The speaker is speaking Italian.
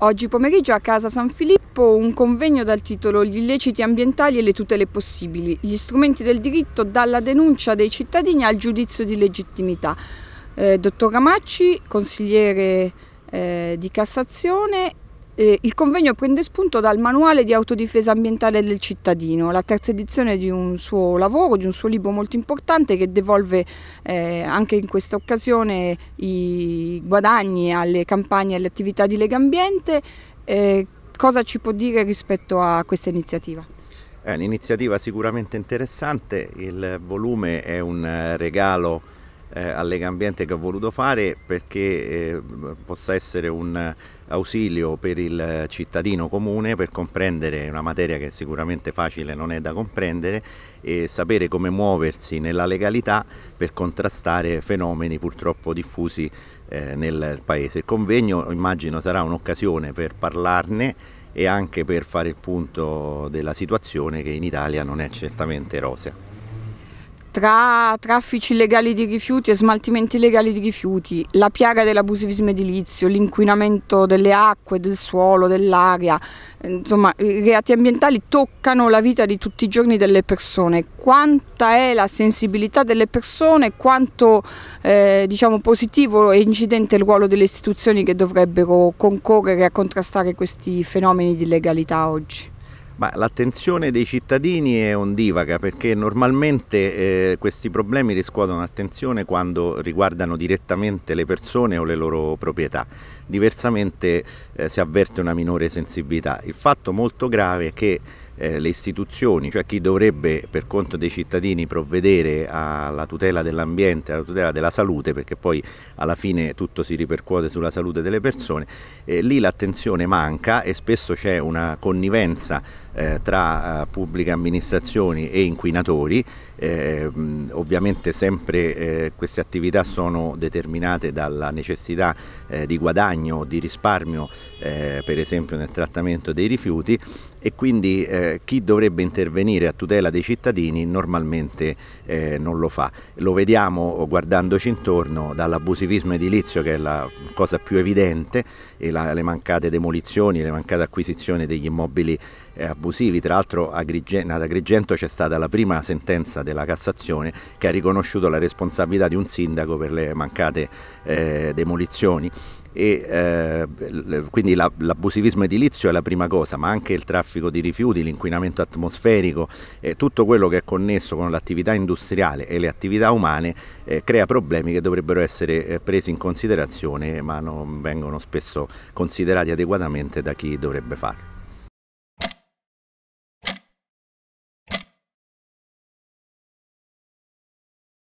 Oggi pomeriggio a Casa San Filippo un convegno dal titolo Gli illeciti ambientali e le tutele possibili, gli strumenti del diritto dalla denuncia dei cittadini al giudizio di legittimità. Eh, dottor Ramacci, consigliere eh, di Cassazione eh, il convegno prende spunto dal manuale di autodifesa ambientale del cittadino, la terza edizione di un suo lavoro, di un suo libro molto importante che devolve eh, anche in questa occasione i guadagni alle campagne e alle attività di Lega Ambiente. Eh, cosa ci può dire rispetto a questa iniziativa? È un'iniziativa sicuramente interessante, il volume è un regalo eh, a Lega Ambiente che ho voluto fare perché eh, possa essere un ausilio per il cittadino comune per comprendere una materia che sicuramente facile non è da comprendere e sapere come muoversi nella legalità per contrastare fenomeni purtroppo diffusi eh, nel paese. Il convegno immagino sarà un'occasione per parlarne e anche per fare il punto della situazione che in Italia non è certamente rosea tra traffici illegali di rifiuti e smaltimenti illegali di rifiuti, la piaga dell'abusivismo edilizio, l'inquinamento delle acque, del suolo, dell'aria, insomma i reati ambientali toccano la vita di tutti i giorni delle persone. Quanta è la sensibilità delle persone, quanto eh, diciamo, positivo e incidente è il ruolo delle istituzioni che dovrebbero concorrere a contrastare questi fenomeni di illegalità oggi l'attenzione dei cittadini è ondivaga perché normalmente eh, questi problemi riscuotono attenzione quando riguardano direttamente le persone o le loro proprietà, diversamente eh, si avverte una minore sensibilità. Il fatto molto grave è che eh, le istituzioni, cioè chi dovrebbe per conto dei cittadini provvedere alla tutela dell'ambiente, alla tutela della salute, perché poi alla fine tutto si ripercuote sulla salute delle persone, eh, lì l'attenzione manca e spesso c'è una connivenza eh, tra eh, pubbliche amministrazioni e inquinatori, eh, ovviamente sempre eh, queste attività sono determinate dalla necessità di guadagno, di risparmio, per esempio nel trattamento dei rifiuti e quindi eh, eh, chi dovrebbe intervenire a tutela dei cittadini normalmente eh, non lo fa. Lo vediamo guardandoci intorno dall'abusivismo edilizio che è la cosa più evidente e la, le mancate demolizioni, le mancate acquisizioni degli immobili eh, abusivi. Tra l'altro ad Agrigento c'è stata la prima sentenza della Cassazione che ha riconosciuto la responsabilità di un sindaco per le mancate eh, demolizioni e eh, quindi l'abusivismo edilizio è la prima cosa, ma anche il traffico di rifiuti, inquinamento atmosferico, e eh, tutto quello che è connesso con l'attività industriale e le attività umane eh, crea problemi che dovrebbero essere eh, presi in considerazione ma non vengono spesso considerati adeguatamente da chi dovrebbe farlo.